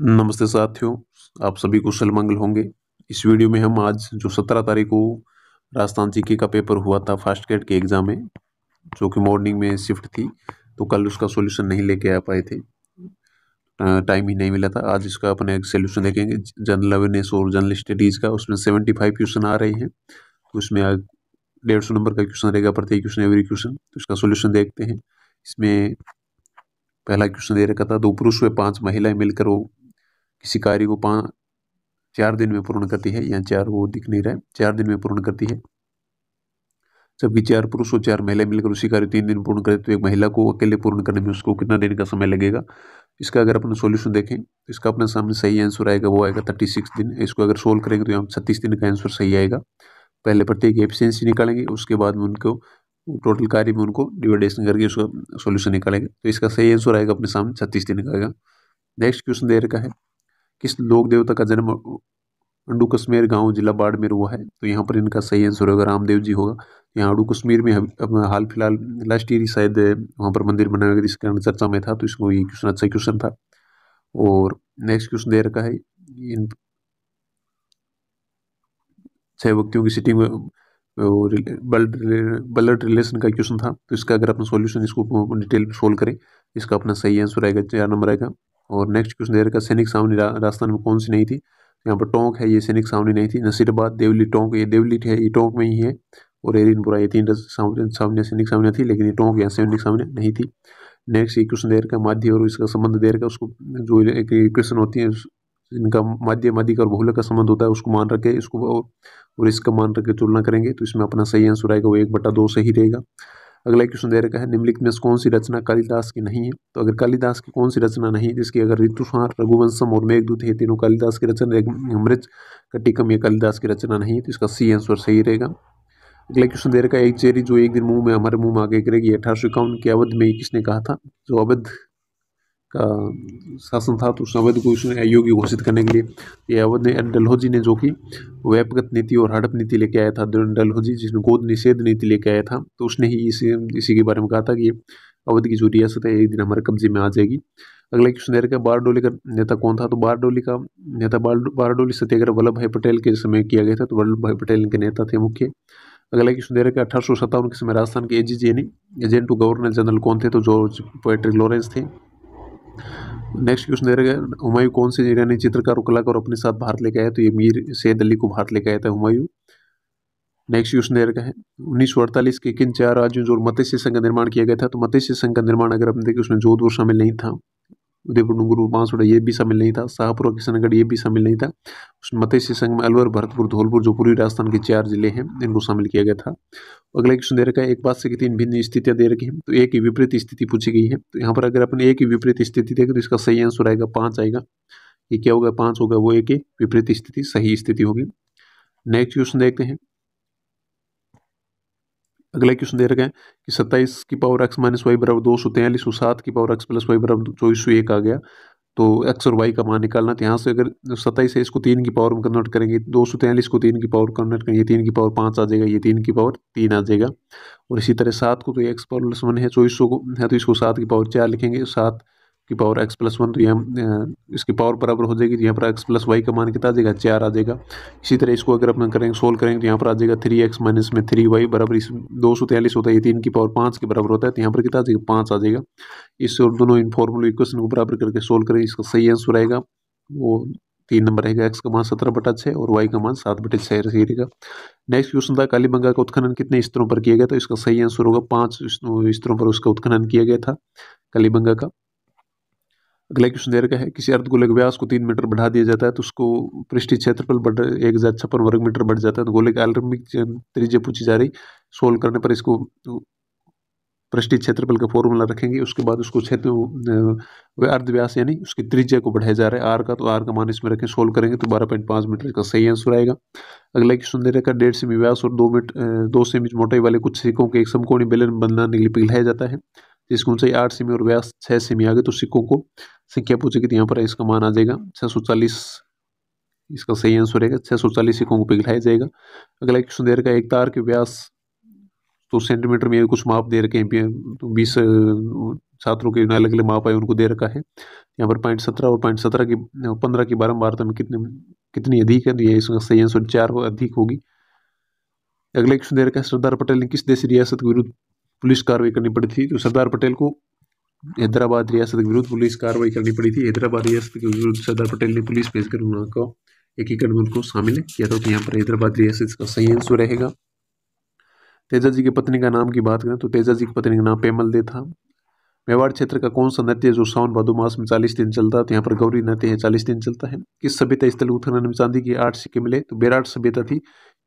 नमस्ते साथियों आप सभी कुशल मंगल होंगे इस वीडियो में हम आज जो सत्रह तारीख को राजस्थान जीके का पेपर हुआ था फास्ट ग्रेड के एग्ज़ाम में जो कि मॉर्निंग में शिफ्ट थी तो कल उसका सोल्यूशन नहीं लेके आ पाए थे टाइम ही नहीं मिला था आज इसका अपने एक सोल्यूशन देखेंगे जनरल अवेयरनेस और जनरल स्टडीज़ का उसमें सेवेंटी फाइव क्वेश्चन आ रहे हैं तो उसमें डेढ़ सौ नंबर का क्वेश्चन रहेगा प्रत्येक क्वेश्चन एवरी क्वेश्चन तो इसका सोल्यूशन देखते हैं इसमें पहला क्वेश्चन दे रखा था दो पुरुष व पांच महिलाएं मिलकर वो किसी कार्य को पाँच चार दिन में पूर्ण करती है यहाँ चार वो दिख नहीं रहा है चार दिन में पूर्ण करती है जबकि चार पुरुष और चार महिलाएं मिलकर उसी कार्य तीन दिन पूर्ण करें तो एक महिला को अकेले पूर्ण करने में उसको कितना दिन का समय लगेगा इसका अगर अपन सॉल्यूशन देखें तो इसका अपने सामने सही आंसर आएगा वो आएगा थर्टी सिक्स दिन इसको अगर सोल्व करेंगे तो यहाँ छत्तीस दिन का आंसर सही आएगा पहले प्रत्येक एफिशियंसी निकालेंगे उसके बाद में उनको टोटल कार्य में उनको डिवाइडेशन करके उसका सोल्यूशन निकालेंगे तो इसका सही आंसर आएगा अपने सामने छत्तीस दिन का आएगा नेक्स्ट क्वेश्चन दे रखा है किस लोक देवता का जन्म अंडू कश्मीर गांव जिला बाड़मेर हुआ है तो यहाँ पर इनका सही आंसर होगा रामदेव जी होगा यहाँ अंडू कश्मीर में हाल फिलहाल लास्ट ईयर ही शायद वहाँ पर मंदिर बनाया गया जिस कारण चर्चा में था तो इसको ये क्वेश्चन अच्छा क्वेश्चन था और नेक्स्ट क्वेश्चन दे रखा है इन छह व्यक्तियों की सिटिंग ब्लड ब्लड रिलेशन का क्वेश्चन था तो इसका अगर अपना सॉल्यूशन इसको डिटेल में सोल्व करें इसका अपना सही आंसर आएगा चार नंबर आएगा और नेक्स्ट क्वेश्चन दे रखा सैनिक सामनी रा, राजस्थान में कौन सी नहीं थी यहाँ पर टोंक है ये सैनिक सामनी नहीं थी नसीराबाद देवली टोंक ये देवली है ये टोंक में ही है और एरिनपुरा ये तीन सामने सैनिक सामने थी लेकिन ये टोंक यहाँ सैनिक सामने नहीं थी नेक्स्ट ये क्वेश्चन दे रखा माध्य और इसका संबंध दे रखा उसको जो एक क्वेश्चन होती है इनका माध्यम माध्यिक और बहुलक का संबंध होता है उसको मान रखे इसको और इसका मान रखे तुलना करेंगे तो इसमें अपना सही आंसर आएगा वो एक बटा दो सही रहेगा अगला क्वेश्चन दे रखा है निम्नलिखित में कौन सी रचना कालिदास की नहीं है तो अगर कालिदास की कौन सी रचना नहीं है जिसकी अगर ऋतुसार रघुवंशम और मेघदूत है तीनों कालिदास की रचना अमृत कटिकम ये कालिदास की रचना नहीं है तो इसका सी आंसर सही रहेगा अगला क्वेश्चन दे रखा है एक चेरी जो एक दिन मुंह में हमारे मुंह में आगे करेगी अठारह सौ इक्यावन की अवध में किसने कहा था जो अवध का शासन था तो उसने अवैध को उसने अयोग्य घोषित करने के लिए ये अवध डलहौजी ने जो कि व्यापगत नीति और हड़प नीति लेके आया था डलहौजी जिसने गोद निषेध नीति लेके आया था तो उसने ही इसी इसी के बारे में कहा था कि अवध की जो रियासत है एक दिन हमारे कब्जे में आ जाएगी अगला क्वेश्चन दे रखा बारडोली का नेता कौन था तो बारडोली का नेता बारडोली सत्याग्रह वल्लभ भाई पटेल के समय किया गया था तो वल्लभ भाई पटेल इनके नेता थे मुख्य अगला क्वेश्चन दे रखा सौ सत्तावन के समय राजस्थान के एजीजी यानी एजेंट टू गवर्नर जनरल कौन थे तो जॉर्ज पोएट्रिक लॉरेंस थे नेक्स्ट क्वेश्चन दे रहे हैं हुमायूं कौन से ईरानी चित्रकार और कलाकार अपने साथ भारत लेके आया तो ये मीर सैद अली को भारत लेके आया था हुमायूं नेक्स्ट क्वेश्चन दे रखा है उन्नीस सौ अड़तालीस के किन चार राज्यों जो मत्स्य संघ का निर्माण किया गया था तो मत्स्य संघ का निर्माण अगर हम देखें उसमें जोधपुर शामिल नहीं था उदयपुर डूंगरपुर बांसवाड़ा ये भी शामिल नहीं था शाहपुरा किशनगढ़ ये भी शामिल नहीं था मत से संघ में अलवर भरतपुर धौलपुर जो पूरी राजस्थान के चार जिले हैं इनको शामिल किया गया था अगला क्वेश्चन दे रखा है एक बात से तीन भिन्न स्थितियां दे रखी हैं तो एक ही विपरीत स्थिति पूछी गई है तो यहाँ पर अगर अपने एक ही विपरीत स्थिति देखें तो इसका सही आंसर आएगा पाँच आएगा ये क्या होगा पाँच होगा वो एक ही विपरीत स्थिति सही स्थिति होगी नेक्स्ट क्वेश्चन देखते हैं अगला क्वेश्चन दे रखा है कि सत्ताईस की पावर एक्स माइनस वाई बराबर दो सौ सौ सात की पावर एक्स प्लस वाई बराबर चौबीस सौ एक आ गया तो एक्स और वाई का मान निकालना तो यहाँ से अगर सत्ताईस है इसको तीन की पावर में कन्वर्ट करेंगे दो सौ तैयलीस को तीन की पावर कन्वर्ट करेंगे ये तीन की पावर पाँच आ जाएगा ये तीन की पावर तीन आ जाएगा और इसी तरह सात को तो एक्स पावर प्लस वन है चौबीस सौ को है तो इसको सात की पावर चार लिखेंगे सात की पावर एक्स प्लस वन तो यहाँ इसकी पावर बराबर हो जाएगी तो यहाँ पर एक्स प्लस वाई का मान कितना आ जाएगा चार आ जाएगा इसी तरह इसको अगर अपना करेंगे सोल्व करेंगे तो यहाँ पर आ जाएगा थ्री एक्स माइनस में थ्री वाई बराबर इस दो सौ तैयलीस होता है ये तीन की पावर पाँच के बराबर होता है तो यहाँ पर कितना आ जाएगा पाँच आ जाएगा इस दोनों इनफॉर्मल इक्वेशन को बराबर करके सोल्व करेंगे इसका सही आंसर रहेगा वो तीन नंबर रहेगा एक्स का मान सत्रह बटा छः और वाई का मान सात बटे छः रहेगा नेक्स्ट क्वेश्चन था कालीबंगा का उत्खनन कितने स्तरों पर किया गया था इसका सही आंसर होगा पाँच स्तरों पर उसका उत्खनन किया गया था कालीबंगा का अगला क्वेश्चन दे रखा है किसी अर्धगोलक व्यास को तीन मीटर बढ़ा दिया जाता है तो उसको पृष्ठीय क्षेत्रफल बढ़ एक हज़ार छप्पन वर्ग मीटर बढ़ जाता है तो गोले के आलम्बिक त्रिज्या पूछी जा रही सोल्व करने पर इसको तो पृष्ठी क्षेत्रफल का फॉर्मूला रखेंगे उसके बाद उसको क्षेत्र अर्धव्यास यानी उसकी त्रिज्या को बढ़ाया जा रहा है आर का तो आर का मान इसमें रखें सोल्व करेंगे तो बारह पॉइंट पाँच मीटर का सही आंसर आएगा अगला क्वेश्चन दे रखा है डेढ़ सेमी व्यास और दो मीटर दो सेमी मोटाई वाले कुछ सिक्कों के एक समकोणी बेलन बनाने के लिए पिघलाया जाता है जिसको ऊंचाई आठ सेमी और व्यास छः सेमी आ गए तो सिक्कों को संख्या पूछे कि यहाँ पर इसका मान आ जाएगा छः सौ चालीस इसका सही आंसर रहेगा छः सौ चालीस सिक्कों को पिघलाया जाएगा अगला क्वेश्चन दे रखा है एक तार के व्यास तो सेंटीमीटर में कुछ माप दे रखे हैं तो बीस छात्रों के अलग अलग माप आए उनको दे रखा है यहाँ पर पॉइंट सत्रह और पॉइंट सत्रह की पंद्रह की बारम्बारता में कितने कितनी अधिक है तो यह इसका सही आंसर चार अधिक होगी अगला क्वेश्चन दे रखा है सरदार पटेल ने किस देश रियासत के विरुद्ध पुलिस कार्रवाई करनी पड़ी थी तो सरदार पटेल को हैदराबाद रियासत के विरुद्ध पुलिस कार्रवाई करनी पड़ी थी हैदराबाद रियासत के विरुद्ध सरदार पटेल ने पुलिस भेजकर उनको एकीकरण में उनको शामिल किया था तो यहाँ पर हैदराबाद रियासत का सही आंसर रहेगा तेजा जी की पत्नी का नाम की बात करें तो तेजा जी की पत्नी का नाम पेमल दे था मेवाड़ क्षेत्र का कौन सा नृत्य जो सावन भादो मास में चालीस दिन चलता है तो यहाँ पर गौरी नृत्य है चालीस दिन चलता है किस सभ्यता स्थल उत्खनन में चांदी के आठ सिक्के मिले तो बेराट सभ्यता थी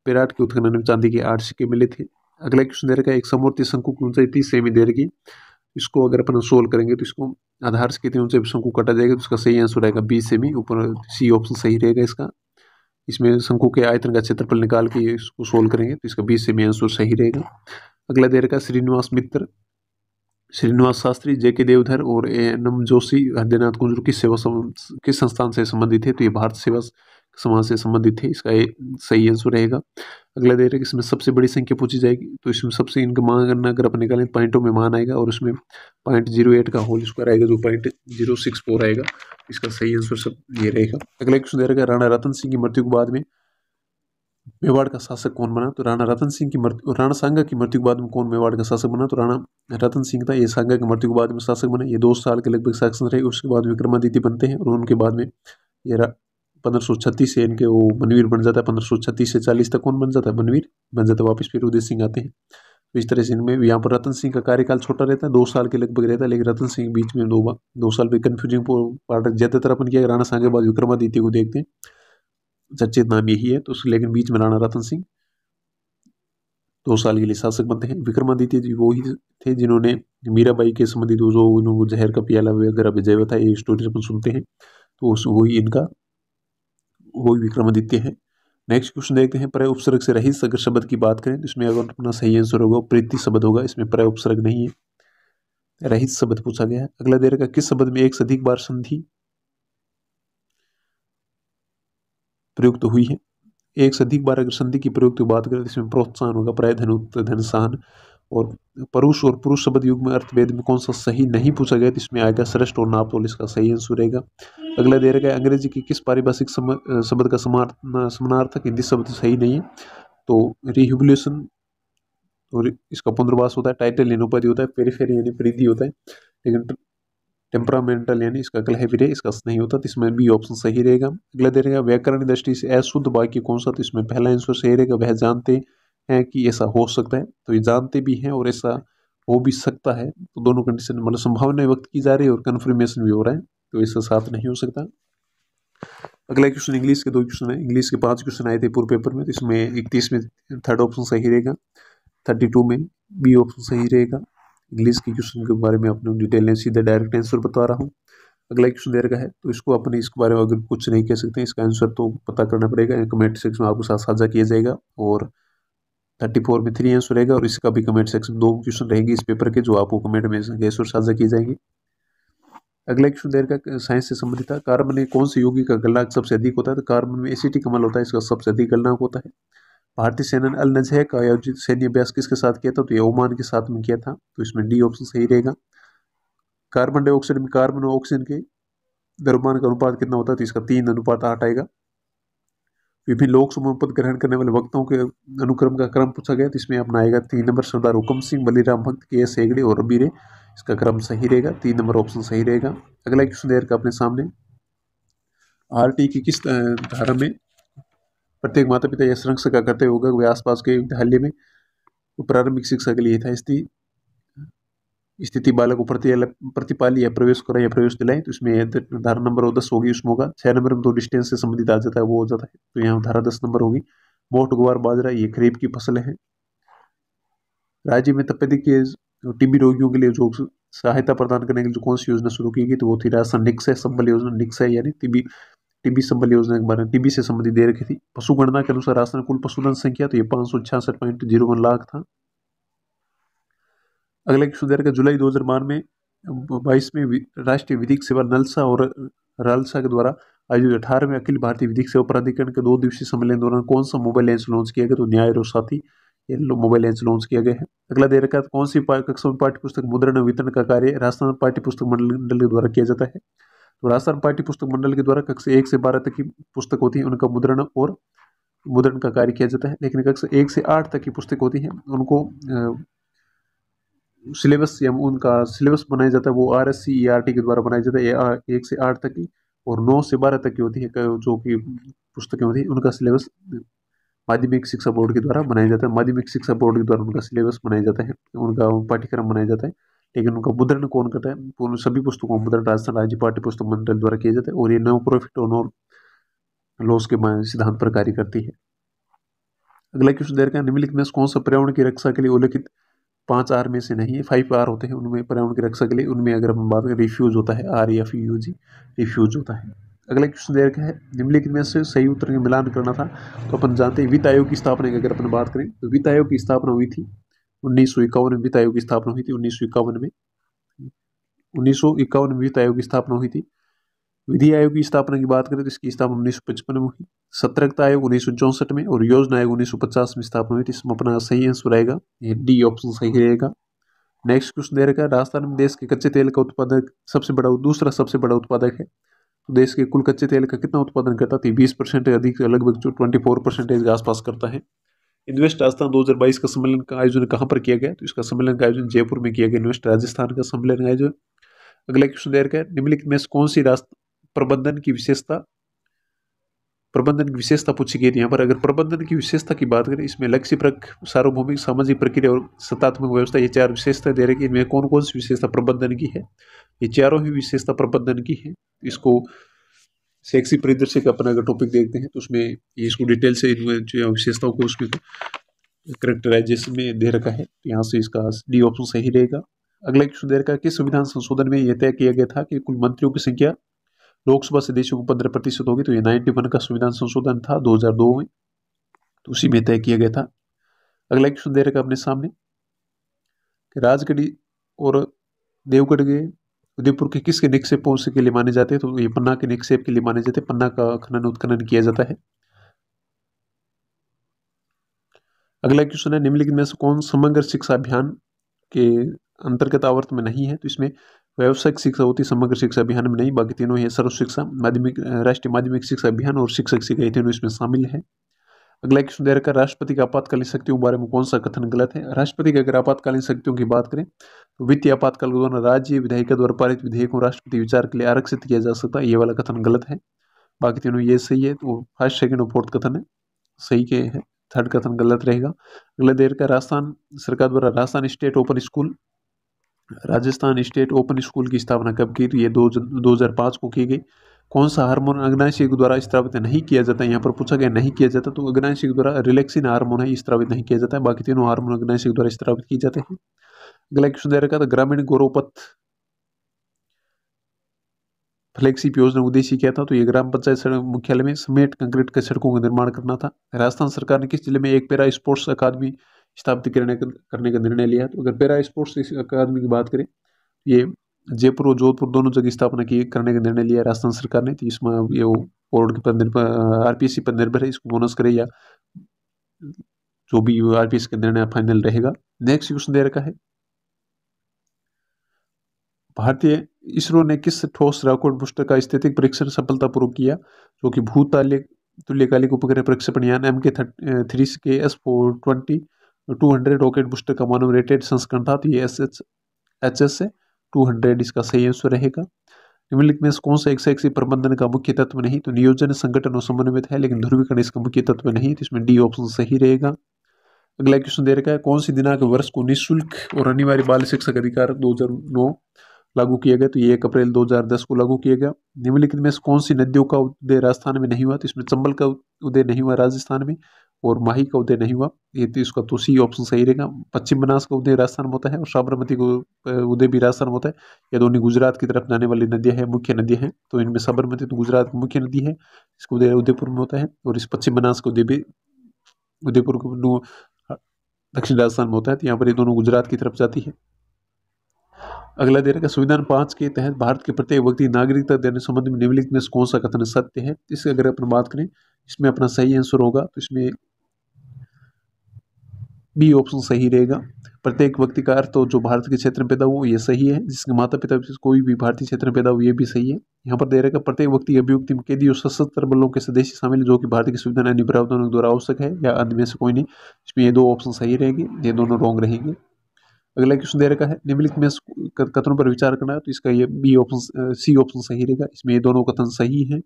बेराट के उत्खनन में चांदी के आठ सिक्के मिले थे अगला क्वेश्चन दे रखा है एक समूर्ति शंकु की ऊंचाई तीस सेमी दे रखी इसको अगर अपन सोल्व करेंगे तो इसको आधार से कितनी ऊंचाई शंकु काटा जाएगा तो उसका सही आंसर रहेगा बीस सेमी ऊपर सी ऑप्शन सही रहेगा इसका इसमें शंकु के आयतन का क्षेत्रफल निकाल के इसको सोल्व करेंगे तो इसका बीस सेमी आंसर सही रहेगा अगला दे रखा श्रीनिवास मित्र श्रीनिवास शास्त्री जे के देवधर और A N M Joshi Hridaynath Kunzru किस सेवा किस संस्थान से संबंधित है तो ये भारत सेवा समाज से संबंधित थे इसका सही आंसर रहेगा अगला दे रहे इसमें सबसे बड़ी संख्या पूछी जाएगी तो इसमें सबसे इनका मान अगर आप निकालें पॉइंटों तो में मान आएगा और उसमें पॉइंट जीरो एट का होल स्क्वायर आएगा जो पॉइंट जीरो सिक्स फोर आएगा इसका सही आंसर सब ये रहेगा अगला क्वेश्चन दे रहेगा राणा रतन सिंह की मृत्यु के बाद में मेवाड़ का शासक कौन बना तो राणा रतन सिंह की मृत्यु राणा सांगा की मृत्यु के बाद में कौन मेवाड़ का शासक बना तो राणा रतन सिंह था ये सांगा की मृत्यु के बाद में शासक बना ये दो साल के लगभग शासन रहे उसके बाद विक्रमादित्य बनते हैं और उनके बाद में ये पंद्रह सौ छत्तीस से इनके वो मनवीर बन जाता है पंद्रह सौ छत्तीस से चालीस तक कौन बन जाता है मनवीर बन जाता है वापस फिर उदय सिंह आते हैं तो इस तरह से इनमें यहाँ पर रतन सिंह का कार्यकाल छोटा रहता है दो साल के लगभग रहता है लेकिन रतन सिंह बीच में दो बार दो साल भी कन्फ्यूजिंग पार्ट ज़्यादातर अपन किया राणा सांगे बाद विक्रमादित्य को देखते हैं चर्चित नाम यही है तो लेकिन बीच में राणा रतन सिंह दो साल के लिए शासक बनते हैं विक्रमादित्य जी वो ही थे जिन्होंने मीराबाई के संबंधित जो उन्होंने जहर का पियाला वगैरह भेजा हुआ था ये स्टोरी अपन सुनते हैं तो वही इनका वो विक्रमादित्य है नेक्स्ट क्वेश्चन देखते हैं पर्याय उपसर्ग से रहित अगर शब्द की बात करें तो इसमें अगर अपना सही आंसर होगा प्रीति शब्द होगा इसमें पर्याय उपसर्ग नहीं है रहित शब्द पूछा गया है अगला देर का किस शब्द में एक से अधिक बार संधि प्रयुक्त हुई है एक से अधिक बार अगर संधि की प्रयुक्त बात करें तो इसमें प्रोत्साहन होगा प्राय धन उत्तर धन सहन और परुष और पुरुष शब्द युग में अर्थवेद में कौन सा सही नहीं पूछा गया तो इसमें आएगा श्रेष्ठ और नापोल इसका सही आंसर रहेगा अगला दे रहेगा अंग्रेजी की किस पारिभाषिक शब्द का समार्थ समानार्थक हिंदी शब्द सही नहीं है तो रिहुबुलेशन और इसका पुनर्वास होता है टाइटल यानी उपाधि होता है पेरीफेरी यानी परिधि होता है लेकिन टेम्परामेंटल यानी इसका कल है इसका नहीं होता तो इसमें बी ऑप्शन सही रहेगा अगला दे रहेगा व्याकरण दृष्टि से अशुद्ध वाक्य कौन सा तो इसमें पहला आंसर सही रहेगा वह जानते हैं कि ऐसा हो सकता है तो ये जानते भी हैं और ऐसा हो भी सकता है तो दोनों कंडीशन मतलब संभावना व्यक्त की जा रही है और कन्फर्मेशन भी हो रहा है तो ऐसा साथ नहीं हो सकता अगला क्वेश्चन इंग्लिश के दो क्वेश्चन है इंग्लिश के पांच क्वेश्चन आए थे पूर्व पेपर में तो इसमें इकतीस में थर्ड ऑप्शन सही रहेगा थर्टी टू में बी ऑप्शन सही रहेगा इंग्लिश के क्वेश्चन के बारे में अपने डिटेल में सीधा डायरेक्ट आंसर बता रहा हूँ अगला क्वेश्चन दे रखा है तो इसको अपने इसके बारे में अगर कुछ नहीं कह सकते इसका आंसर तो पता करना पड़ेगा कमेंट सेक्शन में आपके साथ साझा किया जाएगा और थर्टी फोर में थ्री आंसर रहेगा और इसका भी कमेंट सेक्शन दो क्वेश्चन रहेंगे इस पेपर के जो आपको कमेंट में गैस और साझा किए जाएंगे अगला क्वेश्चन देर का साइंस से संबंधित था कार्बन में कौन से योगी का गलनाक सबसे अधिक होता है तो कार्बन में एसिटी कमल होता है इसका सबसे अधिक गलनाक होता है भारतीय सेना अल नजह का आयोजित सैन्य अभ्यास किसके साथ किया था तो ये ओमान के साथ में किया था तो इसमें डी ऑप्शन सही रहेगा कार्बन डाइऑक्साइड में कार्बन और ऑक्सीजन के दरमान का अनुपात कितना होता है तो इसका तीन अनुपात आठ आएगा विभिन्न लोक समूह पद ग्रहण करने वाले वक्ताओं के अनुक्रम का क्रम पूछा गया तो इसमें अपना आएगा तीन नंबर सरदार हुक्म सिंह बलिराम भक्त के एस हेगड़े और रबीरे इसका क्रम सही रहेगा तीन नंबर ऑप्शन सही रहेगा अगला क्वेश्चन देर का अपने सामने आर टी की किस धारा में प्रत्येक माता पिता यह संरक्षण का कर्तव्य होगा वे आसपास के विद्यालय में प्रारंभिक शिक्षा के लिए था इसकी स्थिति बालक प्रतिपाल या प्रवेश करा या प्रवेश दिलाए तो इसमें धारा नंबर हो दस होगी उसमें होगा छह नंबर में दो डिस्टेंस से संबंधित आ जाता है वो हो जाता है तो यहाँ धारा दस नंबर होगी मोट गुवार बाजरा ये खरीफ की फसलें हैं राज्य में तपेदिक के टीबी रोगियों के लिए जो सहायता प्रदान करने के लिए जो कौन सी योजना शुरू की गई तो वो थी राजस्थान निक्स है संबल योजना निक्स है यानी टीबी टीबी संबल योजना के बारे में टीबी से संबंधित दे रखी थी पशुगणना के अनुसार राजस्थान कुल पशुधन संख्या तो ये पाँच सौ छियासठ पॉइंट जीरो वन लाख था अगले क्वेश्चन दे का जुलाई दो हज़ार बारह में बाईस में राष्ट्रीय विधिक सेवा नलसा और रालसा के द्वारा आयोजित अठारहवें अखिल भारतीय विधिक सेवा प्राधिकरण के दो दिवसीय सम्मेलन दौरान कौन सा मोबाइल लेंस लॉन्च किया गया तो न्याय और साथी मोबाइल एंस लॉन्च किया गया है अगला देर का कौन सी कक्षा में पाठ्य पुस्तक मुद्रण वितरण का कार्य राजस्थान पाठ्य पुस्तक मंडल के द्वारा किया जाता है तो राजस्थान पाठ्य पुस्तक मंडल के द्वारा कक्षा एक से बारह तक की पुस्तक होती है उनका मुद्रण और मुद्रण का कार्य किया जाता है लेकिन कक्षा एक से आठ तक की पुस्तक होती है उनको सिलेबस या उनका सिलेबस बनाया जाता है वो R S C R T के द्वारा बनाया जाता है एक से आठ तक की और नौ से बारह तक की होती है जो कि पुस्तकें होती हैं उनका सिलेबस माध्यमिक शिक्षा बोर्ड के द्वारा बनाया जाता है माध्यमिक शिक्षा बोर्ड के द्वारा उनका सिलेबस बनाया जाता है उनका पाठ्यक्रम बनाया जाता है लेकिन उनका मुद्रण कौन करता है पूर्ण सभी पुस्तकों का मुद्रण राजस्थान राज्य पाठ्य पुस्तक मंडल द्वारा किया जाता है और ये नो प्रॉफिट और नो लॉस के सिद्धांत पर कार्य करती है अगला क्वेश्चन देर का निम्नलिखित में कौन सा पर्यावरण की रक्षा के लिए उल्लेखित पाँच आर में से नहीं है फाइव आर होते हैं उनमें पर्यावरण के लिए उनमें अगर हम बात करें रिफ्यूज होता है R F U G refuge होता है अगला क्वेश्चन दे रखा है निम्नलिखित में से सही उत्तर का मिलान करना था तो अपन जानते हैं वित्त आयोग की स्थापना की अगर अपन बात करें तो वित्त आयोग की स्थापना हुई थी उन्नीस सौ इक्यावन में वित्त आयोग की स्थापना हुई थी उन्नीस सौ इक्यावन में उन्नीस सौ इक्यावन में वित्त आयोग की स्थापना हुई थी विधि आयोग की स्थापना की बात करें तो इसकी स्थापना उन्नीस में हुई सतर्कता आयोग उन्नीस में और योजना आयोग उन्नीस में स्थापना हुई इसमें अपना सही आंसर रहेगा डी ऑप्शन सही रहेगा नेक्स्ट क्वेश्चन दे रखा है राजस्थान में देश के कच्चे तेल का उत्पादक सबसे बड़ा दूसरा सबसे बड़ा उत्पादक है तो देश के कुल कच्चे तेल का कितना उत्पादन करता थी तो बीस परसेंट अधिक लगभग जो ट्वेंटी फोर परसेंटेज के आसपास करता है इन्वेस्ट राजस्थान 2022 का सम्मेलन का आयोजन कहाँ पर किया गया तो इसका सम्मेलन का आयोजन जयपुर में किया गया इन्वेस्ट राजस्थान का सम्मेलन आयोजन अगला क्वेश्चन दे रखा है निम्नलिखित में कौन सी रास्ता प्रबंधन की विशेषता प्रबंधन की विशेषता पूछी गई थी यहाँ पर अगर प्रबंधन की विशेषता की बात करें इसमें लक्ष्य प्रक सार्वभौमिक सामाजिक प्रक्रिया और सत्तात्मक व्यवस्था ये चार विशेषता दे रही है इनमें कौन कौन सी विशेषता प्रबंधन की है ये चारों ही विशेषता प्रबंधन की है इसको सेक्सी परिदृश्य का अपना अगर टॉपिक देखते हैं तो उसमें ये इसको डिटेल से इनमें जो विशेषताओं को उसमें करेक्टराइजेशन में दे रखा है तो यहाँ से इसका डी ऑप्शन सही रहेगा अगला क्वेश्चन दे रखा है कि संविधान संशोधन में यह तय किया गया था कि कुल मंत्रियों की संख्या लोकसभा सदस्यों को पंद्रह प्रतिशत होगी तो ये नाइन्टी वन का संविधान संशोधन था 2002 में तो उसी में तय किया गया था अगला क्वेश्चन दे रखा अपने सामने कि राजगढ़ी और देवगढ़ के उदयपुर के किसके निक्षेप पहुंच के लिए माने जाते हैं तो ये पन्ना के निक्षेप के लिए माने जाते हैं पन्ना का खनन उत्खनन किया जाता है अगला क्वेश्चन है निम्नलिखित में से कौन समग्र शिक्षा अभियान के अंतर्गत आवर्त में नहीं है तो इसमें व्यावसायिक शिक्षा होती समग्र शिक्षा अभियान में नहीं बाकी तीनों है सर्व शिक्षा माध्यमिक राष्ट्रीय माध्यमिक शिक्षा अभियान और शिक्षक ये तीनों इसमें शामिल है अगला क्वेश्चन दे रखा राष्ट्रपति की आपातकालीन शक्तियों के बारे में कौन सा कथन गलत है राष्ट्रपति की अगर आपातकालीन शक्तियों की बात करें तो वित्तीय आपातकाल के दौरान राज्य विधायिका द्वारा पारित विधेयकों राष्ट्रपति विचार के लिए आरक्षित किया जा सकता है ये वाला कथन गलत है बाकी तीनों ये सही है तो फर्स्ट सेकेंड और फोर्थ कथन है सही के है थर्ड कथन गलत रहेगा अगला देर का राजस्थान सरकार द्वारा Rajasthan State Open School Rajasthan State Open School की स्थापना कब की ये दो दो हज़ार पाँच को की गई कौन सा हार्मोन अग्नाशिक द्वारा स्त्रावित नहीं किया जाता है यहाँ पर पूछा गया नहीं किया जाता तो अग्नाशिक द्वारा रिलैक्सिन हार्मोन है स्त्रावित नहीं किया जाता है बाकी तीनों हार्मोन अग्नाशिक द्वारा स्त्रावित किए जाते हैं अगला क्वेश्चन दे रखा था ग्रामीण गौरवपथ फ्लेक्सी योजना उद्देश्य क्या था तो ये ग्राम पंचायत सड़क मुख्यालय में समेट कंक्रीट के सड़कों का निर्माण करना था राजस्थान सरकार ने किस जिले में एक पेरा स्पोर्ट्स अकादमी स्थापित करने करने का निर्णय लिया तो अगर पैरा स्पोर्ट्स अकादमी की बात करें तो ये जयपुर और जोधपुर दोनों जगह स्थापना की करने का निर्णय लिया राजस्थान सरकार ने तो इसमें ये वो बोर्ड के पर आर पी पर निर्भर है इसको बोनस करे या जो भी आर पी का निर्णय फाइनल रहेगा नेक्स्ट क्वेश्चन दे रखा है भारतीय इसरो ने किस ठोस रॉकेट बुस्टर का स्थितिक परीक्षण सफलतापूर्वक किया जो कि भूतालिक तुल्यकालिक उपग्रह प्रक्षेपण यान एम के थ्री के S four twenty two hundred rocket booster का मानव रेटेड संस्करण था तो ये एस एच एच एस है टू हंड्रेड इसका सही आंसर रहेगा निम्नलिखित में से कौन सा एक शैक्षिक प्रबंधन का मुख्य तत्व नहीं तो नियोजन संगठन और समन्वित है लेकिन ध्रुवीकरण इसका मुख्य तत्व नहीं तो इसमें डी ऑप्शन सही रहेगा अगला क्वेश्चन दे रखा है कौन सी दिनांक वर्ष को निःशुल्क और अनिवार्य बाल शिक्षक अधिकार 2009 लागू किया गया तो ये एक अप्रैल 2010 को लागू किया गया निम्नलिखित में से कौन सी नदियों का उदय राजस्थान में नहीं हुआ तो इसमें चंबल का उदय नहीं हुआ राजस्थान में और माही का उदय नहीं हुआ ये तो इसका तो सी ऑप्शन सही रहेगा पश्चिम बनास का उदय राजस्थान में होता है और साबरमती का उदय भी राजस्थान में होता है ये दोनों गुजरात की तरफ जाने वाली नदियाँ हैं मुख्य नदियाँ हैं तो इनमें साबरमती तो गुजरात की मुख्य नदी है इसका उदय उदयपुर में होता है और इस पश्चिम बनास का उदय भी उदयपुर दक्षिण राजस्थान में होता है तो यहाँ पर ये दोनों गुजरात की तरफ जाती है अगला दे रखा संविधान पाँच के तहत भारत के प्रत्येक व्यक्ति नागरिकता देने संबंध में निम्नलिखित में कौन सा कथन सत्य है इसकी अगर अपन बात करें इसमें अपना सही आंसर होगा तो इसमें बी ऑप्शन सही रहेगा प्रत्येक व्यक्ति का अर्थ तो जो भारत के क्षेत्र में पैदा हुआ ये सही है जिसके माता पिता कोई भी भारतीय क्षेत्र में पैदा हुआ ये भी सही है यहाँ पर दे रहेगा प्रत्येक व्यक्ति अभियुक्ति में कैदी और सशस्त्र बलों के सदस्य शामिल जो कि भारतीय की सुविधा अन्य प्रावधानों के द्वारा आवश्यक है या अन्य से कोई नहीं इसमें ये दो ऑप्शन सही रहेंगे ये दोनों रॉन्ग रहेंगे अगला क्वेश्चन दे रखा है निम्नलिखित में कथनों पर विचार करना है तो इसका ये बी ऑप्शन सी ऑप्शन सही रहेगा इसमें ये दोनों कथन सही है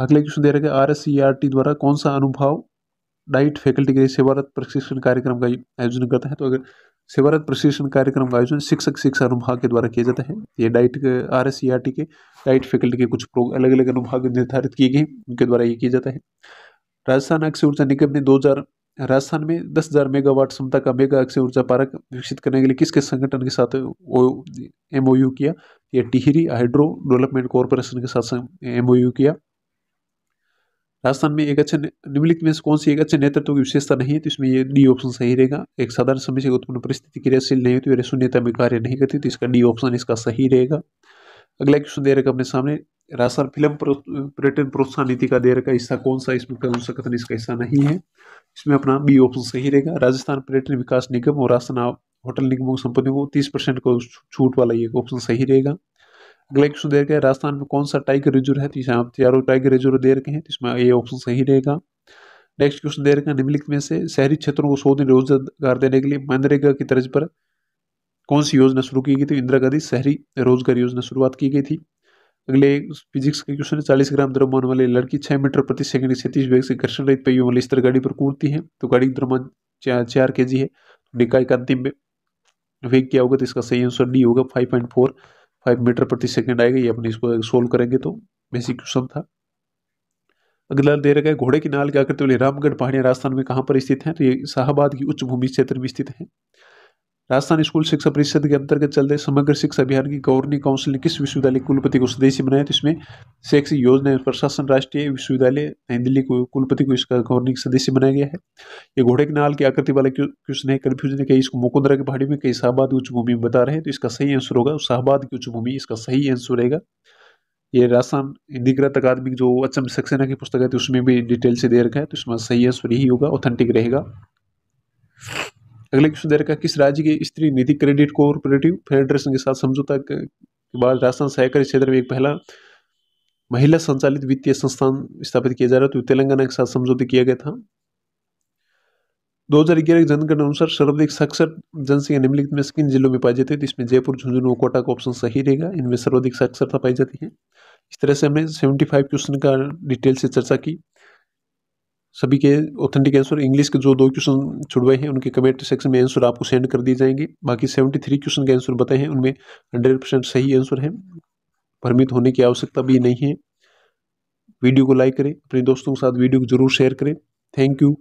अगला क्वेश्चन दे रखा है R S C R T द्वारा कौन सा अनुभव डाइट फैकल्टी के लिए सेवारत प्रशिक्षण कार्यक्रम का आयोजन करता है तो अगर सेवारत प्रशिक्षण कार्यक्रम का आयोजन शिक्षक शिक्षा अनुभाग के द्वारा किया जाता है तो ये डाइट आर एस के डाइट फैकल्टी के कुछ अलग अलग अनुभाग निर्धारित किए गए उनके द्वारा ये किया जाता है राजस्थान अक्षय ऊर्जा निगम ने दो राजस्थान में दस हज़ार मेगावाट क्षमता का मेगा अक्षय ऊर्जा पार्क विकसित करने के लिए किसके संगठन के साथ एम किया ये टिहरी हाइड्रो डेवलपमेंट कॉरपोरेशन के साथ एम किया राजस्थान में एक अच्छे निम्नलिखित में से कौन सी एक अच्छे नेतृत्व की विशेषता नहीं है तो इसमें ये डी ऑप्शन सही रहेगा एक साधारण समस्या उत्पन्न परिस्थिति क्रियाशील नहीं होती शून्यता में कार्य नहीं करती तो इसका डी ऑप्शन इसका सही रहेगा अगला क्वेश्चन दे रखा अपने सामने राजस्थान फिल्म पर्यटन प्रोत्साहन नीति का दे रखा हिस्सा कौन सा इसमें कौन सा कथन इसका हिस्सा नहीं है इसमें अपना बी ऑप्शन सही रहेगा राजस्थान पर्यटन विकास निगम और राजस्थान होटल निगमों की संपत्तियों को तीस परसेंट को छूट वाला ये ऑप्शन सही रहेगा ग्लेक्सो दे रखे हैं राजस्थान में कौन सा टाइगर रिजर्व है तो इसमें आप चारों टाइगर रिजर्व दे रखे हैं तो इसमें ये ऑप्शन सही रहेगा नेक्स्ट क्वेश्चन दे रखा है निम्नलिखित में से शहरी क्षेत्रों को सौ दिन रोजगार देने के लिए मनरेगा की तर्ज पर कौन सी योजना शुरू की गई थी इंदिरा गांधी शहरी रोजगार योजना शुरुआत की गई थी अगले फिजिक्स के क्वेश्चन है चालीस ग्राम द्रव्यमान वाली लड़की छः मीटर प्रति सेकंड क्षतिज वेग से घर्षण रहित पहियों वाली स्तर गाड़ी पर कूदती है तो गाड़ी का द्रव्यमान चार चार के जी है निकाय का अंतिम वेग क्या होगा तो इसका सही आंसर डी होगा five point four five metre प्रति सेकेंड आएगा ये अपने इसको सोल्व करेंगे तो बेसिक क्वेश्चन था अगला दे रखा है घोड़े की नाल के आकृति वाले रामगढ़ पहाड़िया राजस्थान में कहाँ पर स्थित है तो ये शाहबाद की उच्च भूमि क्षेत्र में स्थित है राजस्थान स्कूल शिक्षा परिषद के अंतर्गत चल रहे समग्र शिक्षा अभियान की गवर्निंग काउंसिल ने किस विश्वविद्यालय कुलपति को सदस्य बनाया तो इसमें शैक्षिक योजना एवं प्रशासन राष्ट्रीय विश्वविद्यालय नई दिल्ली को कुलपति को इसका गवर्निंग सदस्य बनाया गया है ये घोड़े के नाल की आकृति वाले क्वेश्चन है कन्फ्यूजन है इसको मुकुंदरा की पहाड़ी में कई शाहबाद उच्च भूमि में बता रहे हैं तो इसका सही आंसर होगा शाहबाद की उच्च भूमि इसका सही आंसर रहेगा ये राजस्थान इंदिग्रत अकादमिक जो अचम सक्सेना की पुस्तक है तो उसमें भी डिटेल से दे रखा है तो इसमें सही आंसर यही होगा ऑथेंटिक रहेगा अगले क्वेश्चन दे रखा किस राज्य के स्त्री निधि क्रेडिट कोऑपरेटिव फेडरेशन के साथ समझौता के बाद राजस्थान सहकारी क्षेत्र में एक पहला महिला संचालित वित्तीय संस्थान स्थापित किया जा रहा था तो तेलंगाना के साथ समझौता किया गया था 2011 की जनगणना अनुसार सर्वाधिक साक्षर जनसंख्या निम्नलिखित में किन जिलों में पाई जाती है तो इसमें जयपुर झुंझुनू और कोटा का ऑप्शन सही रहेगा इनमें सर्वाधिक साक्षरता पाई जाती है इस तरह से हमने 75 क्वेश्चन का डिटेल से चर्चा की सभी के ऑथेंटिक आंसर इंग्लिश के जो दो क्वेश्चन छुड़वाए हैं उनके कमेंट सेक्शन में आंसर आपको सेंड कर दिए जाएंगे बाकी सेवेंटी थ्री क्वेश्चन के आंसर बताए हैं उनमें हंड्रेड परसेंट सही आंसर है भ्रमित होने की आवश्यकता भी नहीं है वीडियो को लाइक करें अपने दोस्तों के साथ वीडियो को जरूर शेयर करें थैंक यू